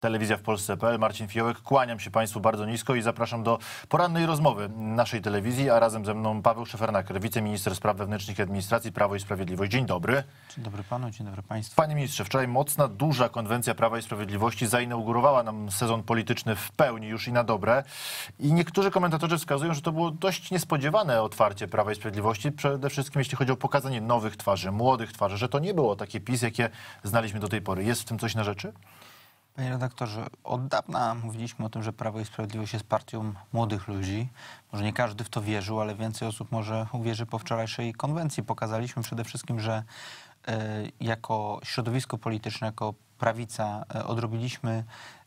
Telewizja w Polsce.pl, Marcin Fiołek. Kłaniam się Państwu bardzo nisko i zapraszam do porannej rozmowy naszej telewizji, a razem ze mną Paweł Szefernaker, wiceminister spraw wewnętrznych i administracji Prawo i Sprawiedliwość. Dzień dobry. Dzień dobry Panu, dzień dobry Państwu. Panie ministrze, wczoraj mocna, duża konwencja Prawa i Sprawiedliwości zainaugurowała nam sezon polityczny w pełni już i na dobre. I niektórzy komentatorzy wskazują, że to było dość niespodziewane otwarcie Prawa i Sprawiedliwości, przede wszystkim jeśli chodzi o pokazanie nowych twarzy, młodych twarzy, że to nie było takie PiS, jakie znaliśmy do tej pory. Jest w tym coś na rzeczy? Panie redaktorze, od dawna mówiliśmy o tym, że Prawo i Sprawiedliwość jest partią młodych ludzi. Może nie każdy w to wierzył, ale więcej osób może uwierzy po wczorajszej konwencji. Pokazaliśmy przede wszystkim, że e, jako środowisko polityczne, jako prawica e, odrobiliśmy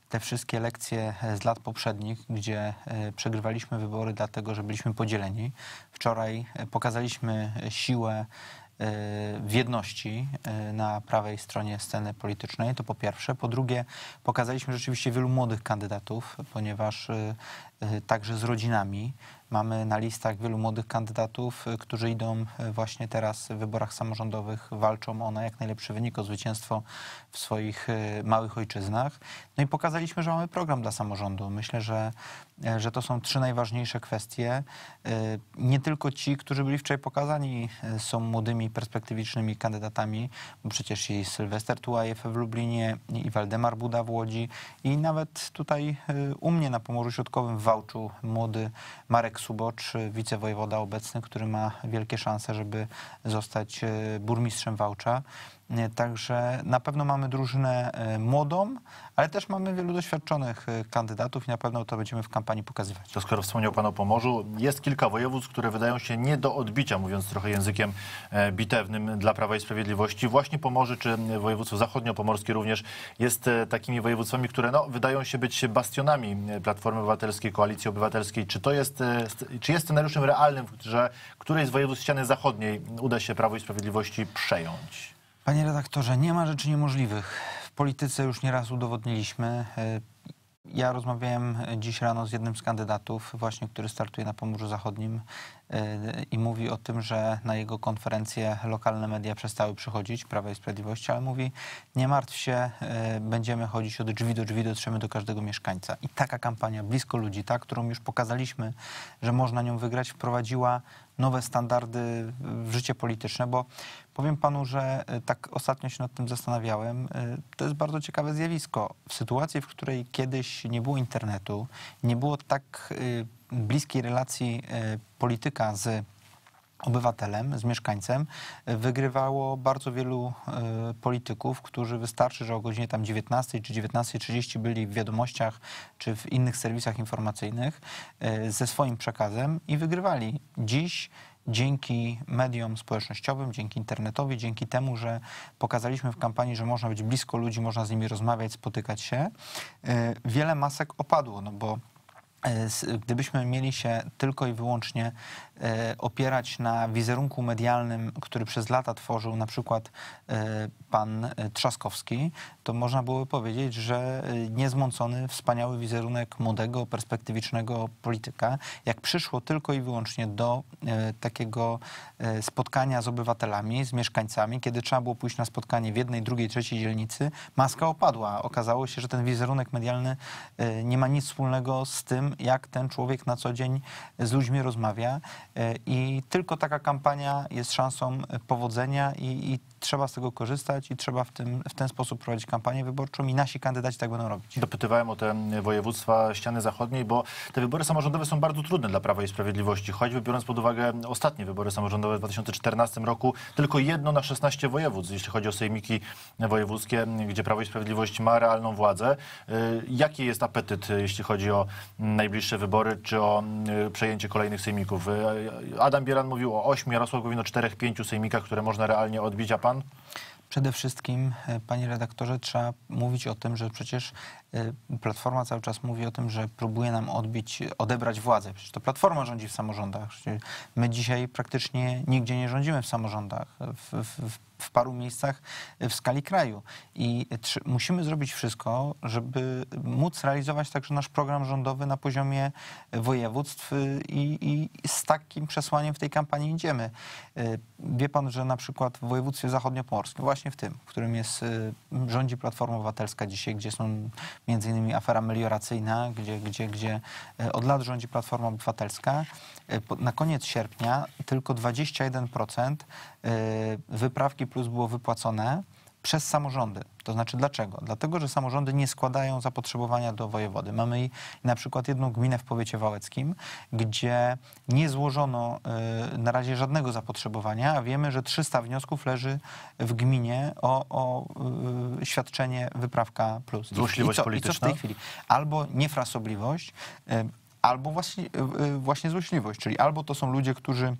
te wszystkie lekcje e, z lat poprzednich, gdzie przegrywaliśmy wybory dlatego, że byliśmy podzieleni. Wczoraj pokazaliśmy siłę E, w jedności e, na prawej stronie sceny politycznej, to po pierwsze. Po drugie, pokazaliśmy rzeczywiście wielu młodych kandydatów, ponieważ e, także z rodzinami mamy na listach wielu młodych kandydatów, którzy idą właśnie teraz w wyborach samorządowych, walczą o jak najlepszy wynik, o zwycięstwo w swoich małych ojczyznach. No i pokazaliśmy, że mamy program dla samorządu. Myślę, że E, że to są trzy najważniejsze kwestie. E, nie tylko ci, którzy byli wczoraj pokazani, e, są młodymi, perspektywicznymi kandydatami, bo przecież i Sylwester Tułajew w Lublinie, i Waldemar Buda w Łodzi, i nawet tutaj u mnie na Pomorzu Środkowym w Wałczu młody Marek Subocz, wicewojewoda obecny, który ma wielkie szanse, żeby zostać burmistrzem Wałcza. E, także na pewno mamy drużynę e, młodą, ale też mamy wielu doświadczonych e, kandydatów i na pewno to będziemy w kampanii pokazywać. To skoro wspomniał Pan o Pomorzu, jest kilka województw, które wydają się nie do odbicia, mówiąc trochę językiem bitewnym dla Prawa i Sprawiedliwości. Właśnie Pomorze czy województwo zachodniopomorskie również jest takimi województwami, które no, wydają się być bastionami Platformy Obywatelskiej, Koalicji Obywatelskiej. Czy to jest, czy jest scenariuszem realnym, że któreś z województw ściany zachodniej uda się Prawo i Sprawiedliwości przejąć? Panie redaktorze, nie ma rzeczy niemożliwych. W polityce już nieraz udowodniliśmy. E, ja rozmawiałem dziś rano z jednym z kandydatów, właśnie który startuje na Pomorzu Zachodnim e, i mówi o tym, że na jego konferencje lokalne media przestały przychodzić, Prawa i Sprawiedliwości, ale mówi nie martw się, e, będziemy chodzić od drzwi do drzwi, dotrzemy do każdego mieszkańca. I taka kampania blisko ludzi, ta, którą już pokazaliśmy, że można nią wygrać, wprowadziła nowe standardy w życie polityczne, bo powiem panu, że e, tak ostatnio się nad tym zastanawiałem. E, to jest bardzo ciekawe zjawisko. W sytuacji, w której kiedyś nie było internetu, nie było tak e, bliskiej relacji polityka z obywatelem, z mieszkańcem, e, wygrywało bardzo wielu e, polityków, którzy wystarczy, że o godzinie tam 19 czy 19.30 byli w wiadomościach czy w innych serwisach informacyjnych e, ze swoim przekazem i wygrywali. Dziś dzięki mediom społecznościowym, dzięki internetowi, dzięki temu, że pokazaliśmy w kampanii, że można być blisko ludzi, można z nimi rozmawiać, spotykać się, wiele masek opadło, no bo Gdybyśmy mieli się tylko i wyłącznie E, opierać na wizerunku medialnym, który przez lata tworzył na przykład e, pan e, Trzaskowski, to można byłoby powiedzieć, że niezmącony, wspaniały wizerunek młodego, perspektywicznego polityka, jak przyszło tylko i wyłącznie do takiego spotkania z obywatelami, z mieszkańcami, kiedy trzeba było pójść na spotkanie w jednej, drugiej, trzeciej dzielnicy, maska opadła. Okazało się, że ten wizerunek medialny nie ma nic wspólnego z tym, jak ten człowiek na co dzień z ludźmi rozmawia. E, I tylko taka kampania jest szansą powodzenia i, i trzeba z tego korzystać i trzeba w, tym, w ten sposób prowadzić kampanię wyborczą i nasi kandydaci tak będą robić. Dopytywałem o te województwa ściany zachodniej, bo te wybory samorządowe są bardzo trudne dla Prawa i Sprawiedliwości, choćby biorąc pod uwagę ostatnie wybory samorządowe w 2014 roku, tylko jedno na 16 województw, jeśli chodzi o sejmiki wojewódzkie, gdzie Prawo i Sprawiedliwość ma realną władzę. Y, jaki jest apetyt, jeśli chodzi o najbliższe wybory, czy o y, przejęcie kolejnych sejmików? Y, Adam Bieran mówił o 8, Jarosław Gowin o 4-5 sejmikach, które można realnie odbić, a pan pan? Przede wszystkim, e, panie redaktorze, trzeba mówić o tym, że przecież e, Platforma cały czas mówi o tym, że próbuje nam odbić, e, odebrać władzę. Przecież to Platforma rządzi w samorządach. Przecież my dzisiaj praktycznie nigdzie nie rządzimy w samorządach. W, w, w w paru miejscach e, w skali kraju. I musimy zrobić wszystko, żeby móc realizować także nasz program rządowy na poziomie e, województw e, i, i z takim przesłaniem w tej kampanii idziemy. Wie pan, że na przykład w województwie zachodniopomorskim, właśnie w tym, w którym jest rządzi Platforma Obywatelska dzisiaj, gdzie są między innymi afera melioracyjna, gdzie, gdzie, gdzie od lat rządzi Platforma Obywatelska, na koniec sierpnia tylko 21% wyprawki plus było wypłacone przez samorządy. To znaczy dlaczego? Dlatego, że samorządy nie składają zapotrzebowania do wojewody. Mamy na przykład jedną gminę w powiecie wałeckim, gdzie nie złożono y, na razie żadnego zapotrzebowania, a wiemy, że 300 wniosków leży w gminie o, o y, świadczenie wyprawka plus. Złośliwość I co, polityczna? I co w tej chwili? Albo niefrasobliwość, y, albo właśnie, właśnie złośliwość, czyli albo to są ludzie, którzy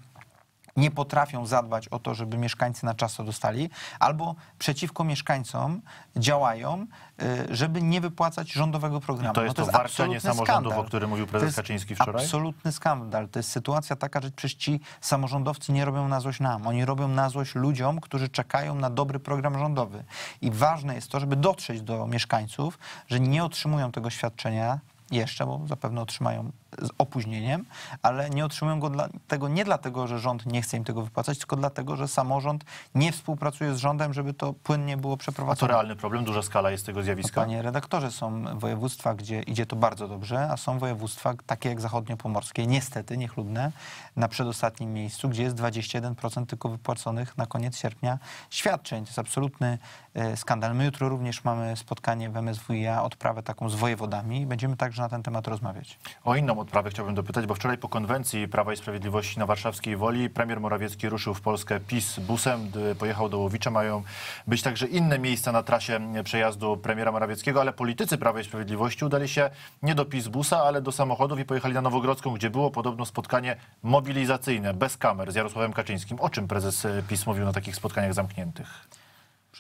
nie potrafią zadbać o to, żeby mieszkańcy na czas to dostali, albo przeciwko mieszkańcom działają, y, żeby nie wypłacać rządowego programu. I to no jest no to, to jest warczenie samorządów, skandal. o którym mówił prezes Kaczyński wczoraj? absolutny skandal. To jest sytuacja taka, że przecież ci samorządowcy nie robią na złość nam. Oni robią na złość ludziom, którzy czekają na dobry program rządowy. I ważne jest to, żeby dotrzeć do mieszkańców, że nie otrzymują tego świadczenia jeszcze, bo zapewne otrzymają z opóźnieniem, ale nie otrzymują go dlatego, nie dlatego, że rząd nie chce im tego wypłacać, tylko dlatego, że samorząd nie współpracuje z rządem, żeby to płynnie było przeprowadzone. A to realny problem, duża skala jest tego zjawiska? No, panie redaktorze, są województwa, gdzie idzie to bardzo dobrze, a są województwa takie jak zachodnio-pomorskie, niestety niechludne, na przedostatnim miejscu, gdzie jest 21% tylko wypłaconych na koniec sierpnia świadczeń. To jest absolutny e, skandal. My jutro również mamy spotkanie w MSWiA, odprawę taką z wojewodami. Będziemy także na ten temat rozmawiać. O inną odprawę chciałbym dopytać, bo wczoraj po konwencji Prawa i Sprawiedliwości na warszawskiej Woli premier Morawiecki ruszył w Polskę PiS busem, pojechał do Łowicza. Mają być także inne miejsca na trasie przejazdu premiera Morawieckiego, ale politycy Prawa i Sprawiedliwości udali się nie do PiS busa, ale do samochodów i pojechali na Nowogrodzką, gdzie było podobno spotkanie mobilizacyjne, bez kamer, z Jarosławem Kaczyńskim. O czym prezes PiS mówił na takich spotkaniach zamkniętych?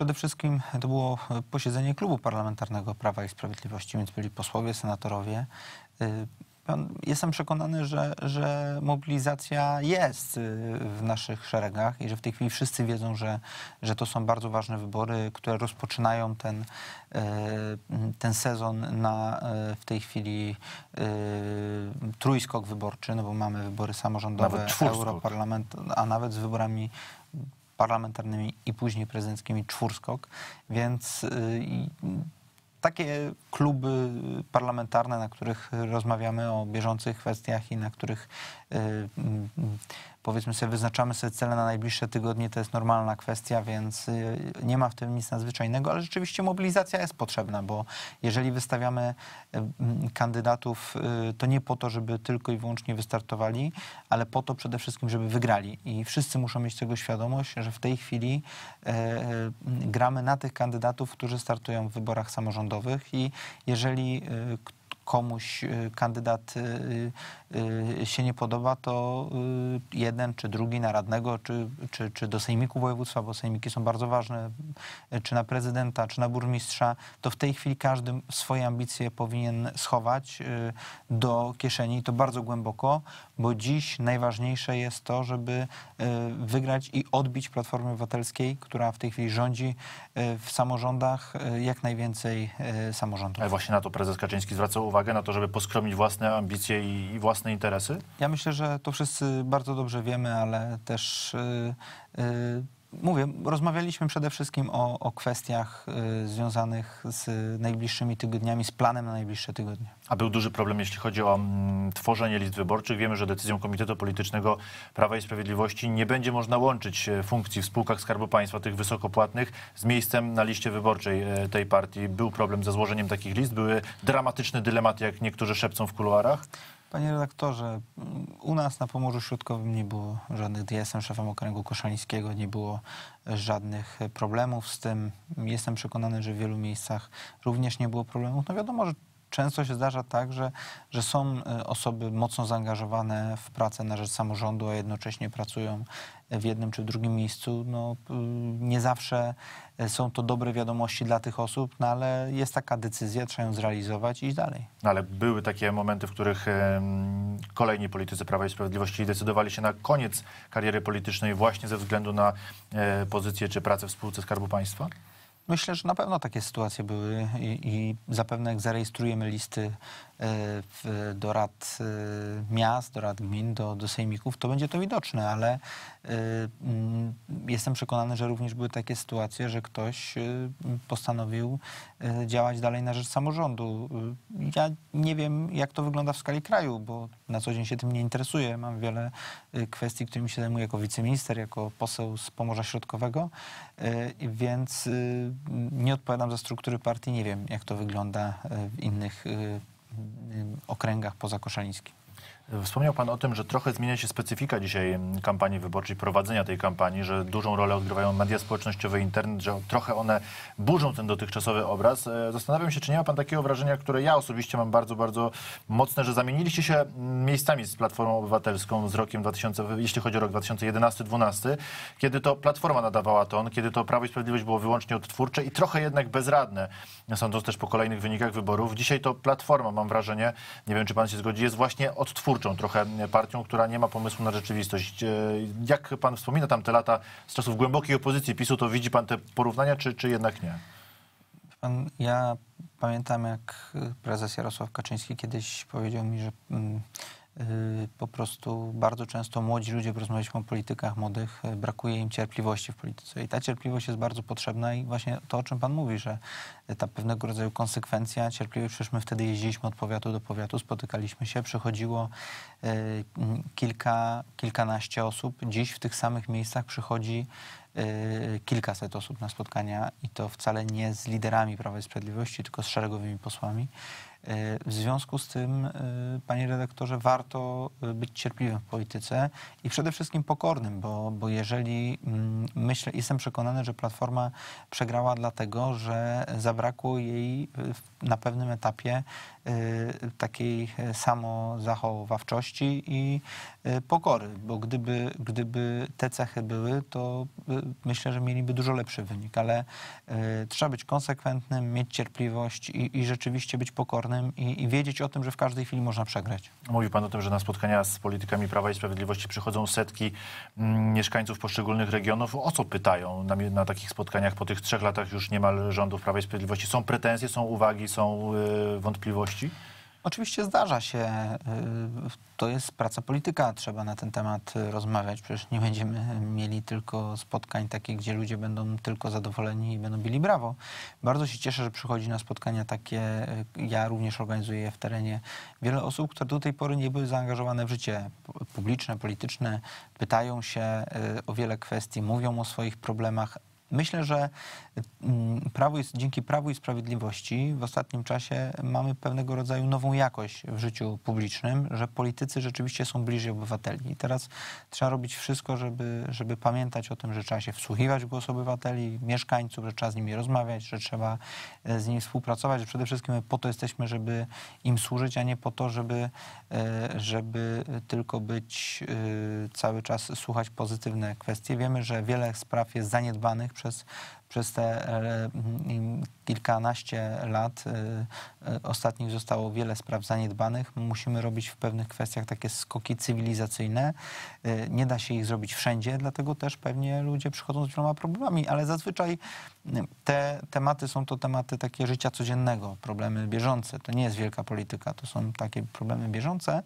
Przede wszystkim to było posiedzenie Klubu Parlamentarnego Prawa i Sprawiedliwości, więc byli posłowie, senatorowie. Y, jestem przekonany, że, że, mobilizacja jest y, w naszych szeregach i że w tej chwili wszyscy wiedzą, że, że to są bardzo ważne wybory, które rozpoczynają ten, y, ten sezon na w tej chwili trójskok wyborczy, no bo mamy wybory samorządowe, europarlament, a nawet z wyborami parlamentarnymi i później prezydenckimi czwórskok, więc y, takie kluby parlamentarne, na których rozmawiamy o bieżących kwestiach i na których E, mm, mm. powiedzmy sobie, wyznaczamy sobie cele na najbliższe tygodnie, to jest normalna kwestia, więc y, nie ma w tym nic nadzwyczajnego, ale rzeczywiście mobilizacja jest potrzebna, bo jeżeli wystawiamy y, mm, kandydatów, y, to nie po to, żeby tylko i wyłącznie wystartowali, ale po to przede wszystkim, żeby wygrali. I wszyscy muszą mieć tego świadomość, że w tej chwili e, e, gramy na tych kandydatów, którzy startują w wyborach samorządowych i jeżeli ktoś komuś y, kandydat y, y, się nie podoba, to jeden czy drugi na radnego, czy, czy, czy do sejmiku województwa, bo sejmiki są bardzo ważne, czy na prezydenta, czy na burmistrza, to w tej chwili każdy swoje ambicje powinien schować do kieszeni i to bardzo głęboko, bo dziś najważniejsze jest to, żeby wygrać i odbić Platformę Obywatelskiej, która w tej chwili rządzi w samorządach, jak najwięcej samorządów. właśnie na to prezes Kaczyński zwracał uwagę na to, żeby poskromić własne ambicje i, i własne interesy? Ja myślę, że to wszyscy bardzo dobrze wiemy, ale też. Yy, yy Mówię, rozmawialiśmy przede wszystkim o, o kwestiach y, związanych z najbliższymi tygodniami, z planem na najbliższe tygodnie. A był duży problem, jeśli chodzi o mm, tworzenie list wyborczych. Wiemy, że decyzją Komitetu Politycznego Prawa i Sprawiedliwości nie będzie można łączyć e, funkcji w spółkach Skarbu Państwa, tych wysokopłatnych, z miejscem na liście wyborczej e, tej partii. Był problem ze złożeniem takich list? Były dramatyczne dylematy, jak niektórzy szepcą w kuluarach? Panie redaktorze, u nas na Pomorzu Środkowym nie było żadnych, ja jestem szefem okręgu koszalińskiego, nie było żadnych problemów z tym. Jestem przekonany, że w wielu miejscach również nie było problemów. No wiadomo, że często się zdarza tak, że, że są e, osoby mocno zaangażowane w pracę na rzecz samorządu, a jednocześnie pracują w jednym czy w drugim miejscu. No, nie zawsze e, są to dobre wiadomości dla tych osób, no ale jest taka decyzja, trzeba ją zrealizować i iść dalej. No, ale były takie momenty, w których kolejni politycy Prawa i Sprawiedliwości decydowali się na koniec kariery politycznej właśnie ze względu na e, pozycję czy pracę w spółce Skarbu Państwa? Myślę, że na pewno takie sytuacje były i, i zapewne jak zarejestrujemy listy E, w, do rad e, miast, do rad gmin, do, do sejmików, to będzie to widoczne, ale e, mm, jestem przekonany, że również były takie sytuacje, że ktoś postanowił działać dalej na rzecz samorządu. Ja nie wiem, jak to wygląda w skali kraju, bo na co dzień się tym nie interesuję. Mam wiele kwestii, którymi się zajmuję jako wiceminister, jako poseł z Pomorza Środkowego, więc nie odpowiadam za struktury partii. Nie wiem, jak to wygląda w innych okręgach pozakoszalińskich. Wspomniał Pan o tym, że trochę zmienia się specyfika dzisiaj mm, kampanii wyborczej, prowadzenia tej kampanii, że dużą rolę odgrywają media społecznościowe, internet, że trochę one burzą ten dotychczasowy obraz. E, zastanawiam się, czy nie ma Pan takiego wrażenia, które ja osobiście mam bardzo, bardzo mocne, że zamieniliście się mm, miejscami z Platformą Obywatelską z rokiem 2000, jeśli chodzi o rok 2011-2012, kiedy to Platforma nadawała ton, kiedy to Prawo i Sprawiedliwość było wyłącznie odtwórcze i trochę jednak bezradne, sądząc też po kolejnych wynikach wyborów. Dzisiaj to Platforma, mam wrażenie, nie wiem, czy Pan się zgodzi, jest właśnie odtwórcza wybiórczą trochę partią, która nie ma pomysłu na rzeczywistość. E, jak pan wspomina tam te lata z czasów głębokiej opozycji PiSu, to widzi pan te porównania, czy, czy jednak nie? Pan, ja pamiętam, jak prezes Jarosław Kaczyński kiedyś powiedział mi, że mm, y, po prostu bardzo często młodzi ludzie, rozmawialiśmy o politykach młodych, y, brakuje im cierpliwości w polityce. I ta cierpliwość jest bardzo potrzebna i właśnie to, o czym Pan mówi, że ta pewnego rodzaju konsekwencja cierpliwość. Przecież my wtedy jeździliśmy od powiatu do powiatu, spotykaliśmy się, przychodziło e, kilka, kilkanaście osób. Dziś w tych samych miejscach przychodzi e, kilkaset osób na spotkania i to wcale nie z liderami Prawa i Sprawiedliwości, tylko z szeregowymi posłami. E, w związku z tym, panie redaktorze, warto być cierpliwym w polityce i przede wszystkim pokornym, bo, bo jeżeli mm, myślę, jestem przekonany, że Platforma przegrała dlatego, że zabrała zabrakło jej na pewnym etapie E, takiej e, samozachowawczości i e, pokory, bo gdyby, gdyby te cechy były, to myślę, że mieliby dużo lepszy wynik, ale trzeba być konsekwentnym, mieć cierpliwość i, i rzeczywiście być pokornym i, i, wiedzieć o tym, że w każdej chwili można przegrać. Mówi Pan o tym, że na spotkania z politykami Prawa i Sprawiedliwości przychodzą setki mm, mieszkańców poszczególnych regionów. O co pytają na, na takich spotkaniach po tych trzech latach już niemal rządów Prawa i Sprawiedliwości? Są pretensje, są uwagi, są wątpliwości? Oczywiście zdarza się, y, to jest praca polityka, trzeba na ten temat y, rozmawiać, przecież nie będziemy mieli tylko spotkań takich, gdzie ludzie będą tylko zadowoleni i będą bili brawo. Bardzo się cieszę, że przychodzi na spotkania takie, y, ja również organizuję w terenie wiele osób, które do tej pory nie były zaangażowane w życie publiczne, polityczne, pytają się o wiele kwestii, mówią o swoich problemach, Myślę, że mm, prawo jest, dzięki Prawu i Sprawiedliwości w ostatnim czasie mamy pewnego rodzaju nową jakość w życiu publicznym, że politycy rzeczywiście są bliżej obywateli. I teraz trzeba robić wszystko, żeby, żeby pamiętać o tym, że trzeba się wsłuchiwać w głos obywateli, mieszkańców, że trzeba z nimi rozmawiać, że trzeba e, z nimi współpracować, że przede wszystkim my po to jesteśmy, żeby im służyć, a nie po to, żeby, e, żeby tylko być e, cały czas słuchać pozytywne kwestie. Wiemy, że wiele spraw jest zaniedbanych przez, przez te e, mm, kilkanaście lat e, e, ostatnich zostało wiele spraw zaniedbanych. Musimy robić w pewnych kwestiach takie skoki cywilizacyjne. Nie da się ich zrobić wszędzie, dlatego też pewnie ludzie przychodzą z wieloma problemami, ale zazwyczaj mm, te tematy są to tematy takie życia codziennego, problemy bieżące. To nie jest wielka polityka, to są takie problemy bieżące.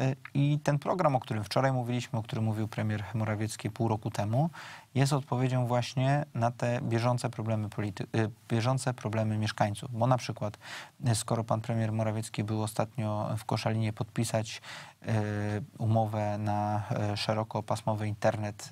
E, I ten program, o którym wczoraj mówiliśmy, o którym mówił premier Morawiecki pół roku temu, jest odpowiedzią właśnie na te bieżące problemy, polity- e, bieżące problemy mieszkańców. Bo na przykład, e, skoro pan premier Morawiecki był ostatnio w Koszalinie podpisać umowę na szerokopasmowy internet,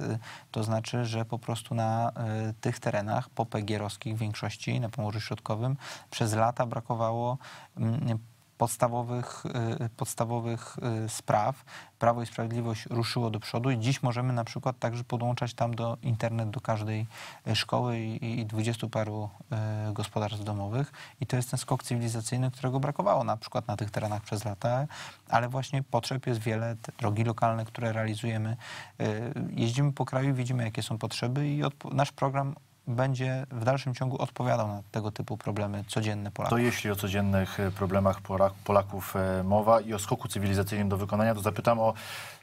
to znaczy, że po prostu na tych terenach popegierowskich w większości, na Pomorzu Środkowym, przez lata brakowało mm, podstawowych, y, y, podstawowych y, spraw. Prawo i Sprawiedliwość ruszyło do przodu i dziś możemy na przykład także podłączać tam do internet do każdej szkoły i dwudziestu paru gospodarstw domowych. I to jest ten skok cywilizacyjny, którego brakowało na przykład na tych terenach przez lata, ale właśnie potrzeb jest wiele. Te drogi lokalne, które realizujemy, jeździmy po kraju, widzimy jakie są potrzeby i nasz program będzie w dalszym ciągu odpowiadał na tego typu problemy codzienne Polaków. To jeśli o codziennych e, problemach Polaków e, mowa i o skoku cywilizacyjnym do wykonania, to zapytam o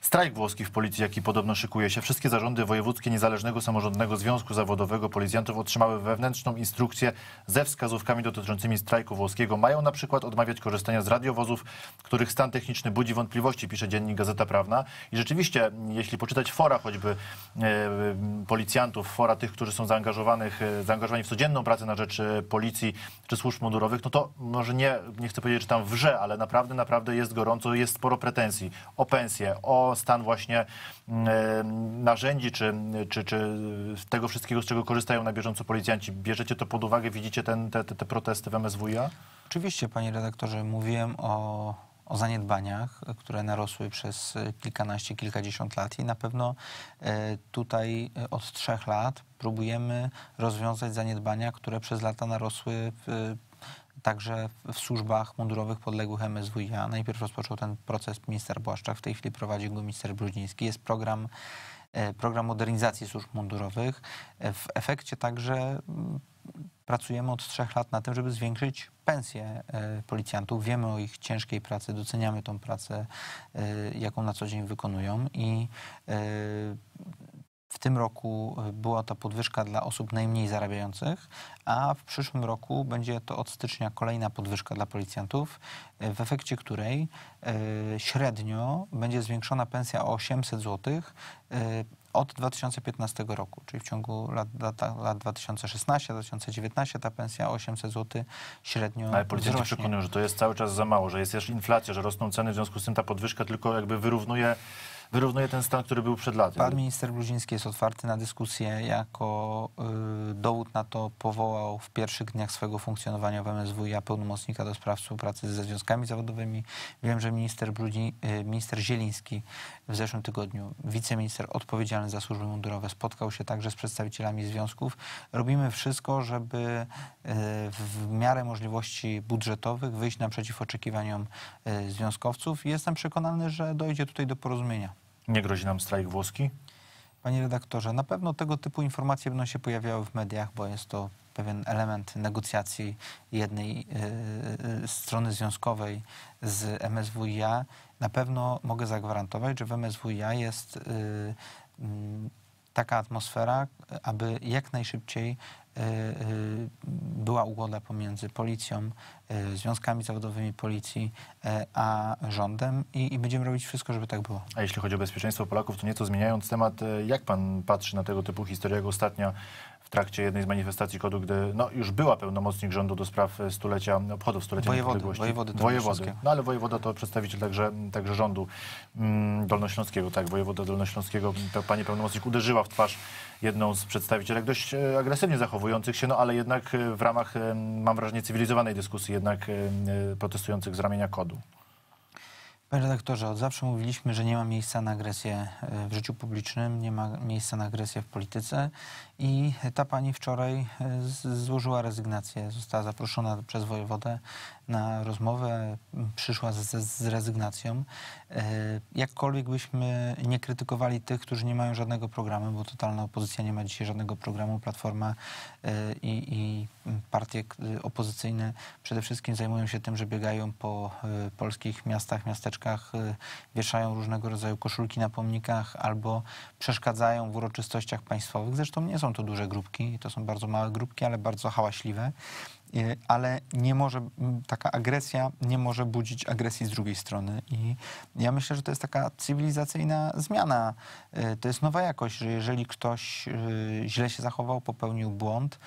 strajk włoski w policji, jaki podobno szykuje się. Wszystkie zarządy wojewódzkie Niezależnego Samorządnego Związku Zawodowego Policjantów otrzymały wewnętrzną instrukcję ze wskazówkami dotyczącymi strajku włoskiego. Mają na przykład odmawiać korzystania z radiowozów, których stan techniczny budzi wątpliwości, pisze dziennik Gazeta Prawna. I rzeczywiście, jeśli poczytać fora choćby e, policjantów, fora tych, którzy są zaangażowani zaangażowanych, e, zaangażowani w codzienną pracę na rzecz e, policji czy służb mundurowych, no to może nie, nie chcę powiedzieć, że tam wrze, ale naprawdę, naprawdę jest gorąco, jest sporo pretensji o pensję, o stan właśnie mm, e, narzędzi czy, czy, czy tego wszystkiego, z czego korzystają na bieżąco policjanci. Bierzecie to pod uwagę, widzicie ten, te, te, te protesty w MSWiA? Oczywiście, panie redaktorze, mówiłem o o zaniedbaniach, które narosły przez e, kilkanaście, kilkadziesiąt lat i na pewno e, tutaj e, od trzech lat próbujemy rozwiązać zaniedbania, które przez lata narosły w, także w służbach mundurowych podległych MSWiA. Najpierw rozpoczął ten proces minister Błaszczak, w tej chwili prowadzi go minister Brudziński. Jest program program modernizacji służb mundurowych. W efekcie także pracujemy od trzech lat na tym, żeby zwiększyć pensje policjantów, wiemy o ich ciężkiej pracy, doceniamy tą pracę, e, jaką na co dzień wykonują i e, w tym roku była ta podwyżka dla osób najmniej zarabiających, a w przyszłym roku będzie to od stycznia kolejna podwyżka dla policjantów, e, w efekcie której średnio będzie zwiększona pensja o 800 zł od 2015 roku, czyli w ciągu lat, lat, lat 2016-2019 ta pensja 800 zł średnio Ale policjanci wzrośnie. przekonują, że to jest cały czas za mało, że jest jeszcze inflacja, że rosną ceny, w związku z tym ta podwyżka tylko jakby wyrównuje wyrównuje ten stan, który był przed laty. Pan minister Brudziński jest otwarty na dyskusję. Jako y, dowód na to powołał w pierwszych dniach swojego funkcjonowania w MSWiA pełnomocnika do spraw współpracy ze związkami zawodowymi. Wiem, że minister, Brudzi, y, minister Zieliński w zeszłym tygodniu, wiceminister odpowiedzialny za służby mundurowe, spotkał się także z przedstawicielami związków. Robimy wszystko, żeby y, w miarę możliwości budżetowych wyjść naprzeciw oczekiwaniom y, związkowców. Jestem przekonany, że dojdzie tutaj do porozumienia. Nie grozi nam strajk włoski? Panie redaktorze, na pewno tego typu informacje będą się pojawiały w mediach, bo jest to pewien element negocjacji jednej y, y strony związkowej z MSWiA. Na pewno mogę zagwarantować, że w MSWiA jest y, y, taka atmosfera, aby jak najszybciej y, y, była ugoda pomiędzy policją, e, związkami zawodowymi policji, e, a rządem i, i, będziemy robić wszystko, żeby tak było. A jeśli chodzi o bezpieczeństwo Polaków, to nieco zmieniając temat, e, jak pan patrzy na tego typu historię, jak ostatnia w trakcie jednej z manifestacji KODU, gdy no, już była pełnomocnik rządu do spraw stulecia, obchodów stulecia wojewody, wojewody, wojewody. No ale wojewoda to przedstawiciel także, także rządu mm, dolnośląskiego, tak, wojewoda dolnośląskiego, pani pełnomocnik uderzyła w twarz jedną z przedstawicielek dość e, agresywnie zachowujących się, no ale jednak e, w ramach, e, mam wrażenie, cywilizowanej dyskusji, jednak protestujących z ramienia kodu. Panie redaktorze, od zawsze mówiliśmy, że nie ma miejsca na agresję w życiu publicznym, nie ma miejsca na agresję w polityce i ta pani wczoraj e, złożyła rezygnację. Została zaproszona przez wojewodę na rozmowę, przyszła z, z rezygnacją. E, jakkolwiek byśmy nie krytykowali tych, którzy nie mają żadnego programu, bo totalna opozycja nie ma dzisiaj żadnego programu, Platforma e, i, i partie opozycyjne przede wszystkim zajmują się tym, że biegają po polskich miastach, miasteczkach, wieszają różnego rodzaju koszulki na pomnikach albo przeszkadzają w uroczystościach państwowych. Zresztą nie są są to duże grupki, to są bardzo małe grupki, ale bardzo hałaśliwe, y, ale nie może, taka agresja nie może budzić agresji z drugiej strony i ja myślę, że to jest taka cywilizacyjna zmiana, y, to jest nowa jakość, że jeżeli ktoś y, źle się zachował, popełnił błąd,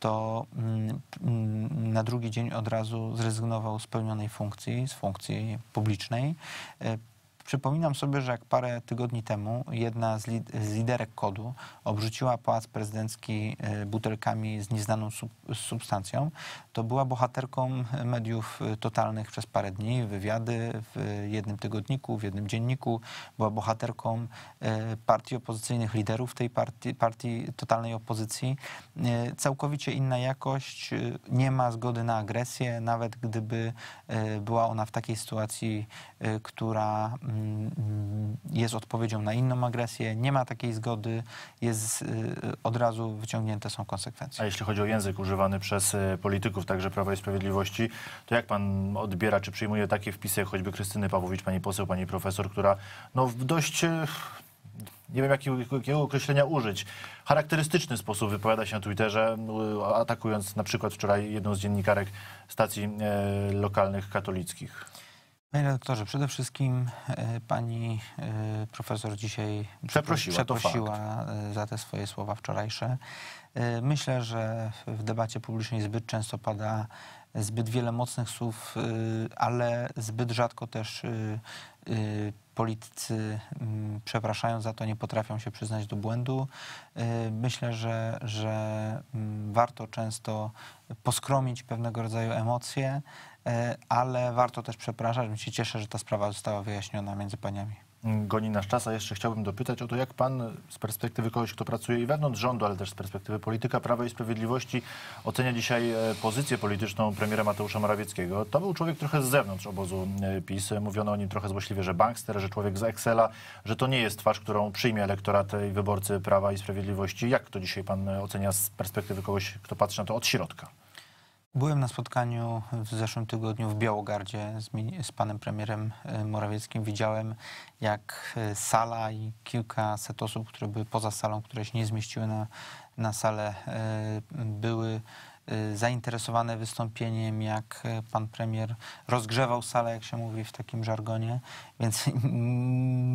to mm, mm, na drugi dzień od razu zrezygnował z pełnionej funkcji, z funkcji publicznej, Przypominam sobie, że jak parę tygodni temu jedna z, li z liderek kodu obrzuciła pałac prezydencki e, butelkami z nieznaną sub substancją, to była bohaterką mediów e, totalnych przez parę dni, wywiady w jednym tygodniku, w jednym dzienniku, była bohaterką e, partii opozycyjnych, liderów tej partii, partii totalnej opozycji. Całkowicie inna jakość, nie ma zgody na agresję, nawet gdyby była ona w takiej sytuacji, która mm, Mm, jest odpowiedzią na inną agresję, nie ma takiej zgody, jest y, y, od razu wyciągnięte są konsekwencje. A jeśli chodzi o język używany przez y, polityków, także Prawa i Sprawiedliwości, to jak pan odbiera, czy przyjmuje takie wpisy, jak choćby Krystyny Pawłowicz, pani poseł, pani profesor, która no, w dość nie wiem jakiego, jakiego, określenia użyć, charakterystyczny sposób wypowiada się na Twitterze, atakując na przykład wczoraj jedną z dziennikarek stacji lokalnych katolickich. Panie no redaktorze, przede wszystkim e, pani e, profesor dzisiaj przeprosiła, przeprosiła e, za te swoje słowa wczorajsze. Myślę, że w debacie publicznej zbyt często pada zbyt wiele mocnych słów, ale zbyt rzadko też politycy, mm, przepraszają za to, nie potrafią się przyznać do błędu. Myślę, że, że mm, warto często poskromić pewnego rodzaju emocje, E, ale warto też przepraszać. Się cieszę, że ta sprawa została wyjaśniona między paniami. Goni nasz czas, a jeszcze chciałbym dopytać o to, jak pan z perspektywy kogoś, kto pracuje i wewnątrz rządu, ale też z perspektywy polityka Prawa i Sprawiedliwości ocenia dzisiaj e, pozycję polityczną premiera Mateusza Morawieckiego. To był człowiek trochę z zewnątrz obozu e, PiS. Mówiono o nim trochę złośliwie, że bankster, że człowiek z Excela, że to nie jest twarz, którą przyjmie elektorat i wyborcy Prawa i Sprawiedliwości. Jak to dzisiaj pan ocenia z perspektywy kogoś, kto patrzy na to od środka? Byłem na spotkaniu w zeszłym tygodniu w Białogardzie z, z panem premierem e, Morawieckim. Widziałem, jak e, sala i kilkaset osób, które były poza salą, które się nie zmieściły na, na salę, e, były Y, zainteresowane wystąpieniem, jak y, pan premier rozgrzewał salę, jak się mówi w takim żargonie, więc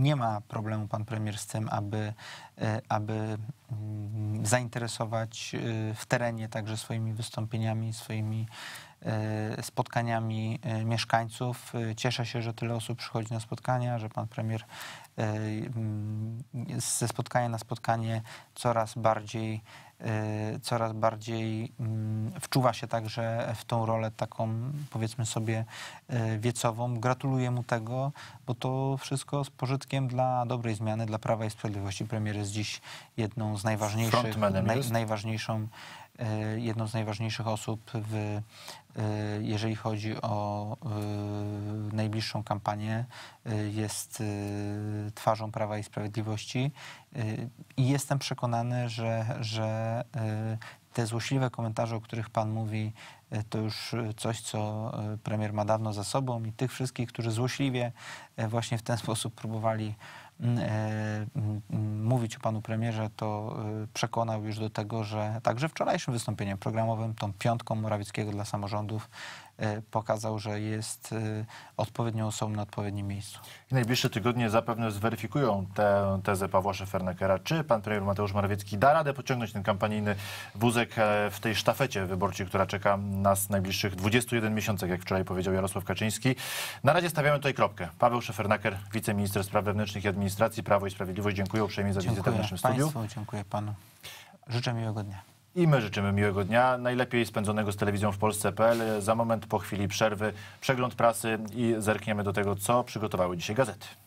nie ma problemu pan premier z tym, aby, y, aby mm, zainteresować w terenie także swoimi wystąpieniami, swoimi spotkaniami mieszkańców. Cieszę się, że tyle osób przychodzi na spotkania, że pan premier mm, ze spotkania na spotkanie coraz bardziej E, coraz bardziej mm, wczuwa się także w tą rolę taką, powiedzmy sobie, e, wiecową. Gratuluję mu tego, bo to wszystko z pożytkiem dla dobrej zmiany, dla Prawa i Sprawiedliwości. Premier jest dziś jedną z najważniejszych, naj, najważniejszą E, jedną z najważniejszych osób, w, e, jeżeli chodzi o e, najbliższą kampanię. Jest twarzą Prawa i Sprawiedliwości i jestem przekonany, że, że te złośliwe komentarze, o których Pan mówi, to już coś, co premier ma dawno za sobą i tych wszystkich, którzy złośliwie właśnie w ten sposób próbowali E, mówić o panu premierze, to e, przekonał już do tego, że także wczorajszym wystąpieniem programowym, tą piątką Morawieckiego dla samorządów, E, pokazał, że jest e, odpowiednią osobą na odpowiednim miejscu. I najbliższe tygodnie zapewne zweryfikują tę tezę Pawła Szefernekera. Czy pan premier Mateusz Morawiecki da radę pociągnąć ten kampanijny wózek e, w tej sztafecie wyborczej, która czeka nas w najbliższych 21 miesiącach, jak wczoraj powiedział Jarosław Kaczyński. Na razie stawiamy tutaj kropkę. Paweł Szefernaker, wiceminister spraw wewnętrznych i administracji, Prawo i Sprawiedliwość, dziękuję uprzejmie za dziękuję wizytę w naszym Państwu, studiu. Dziękuję panu. Życzę miłego dnia. I my życzymy miłego dnia, najlepiej spędzonego z telewizją w Polsce.pl. Za moment, po chwili przerwy, przegląd prasy i zerkniemy do tego, co przygotowały dzisiaj gazety.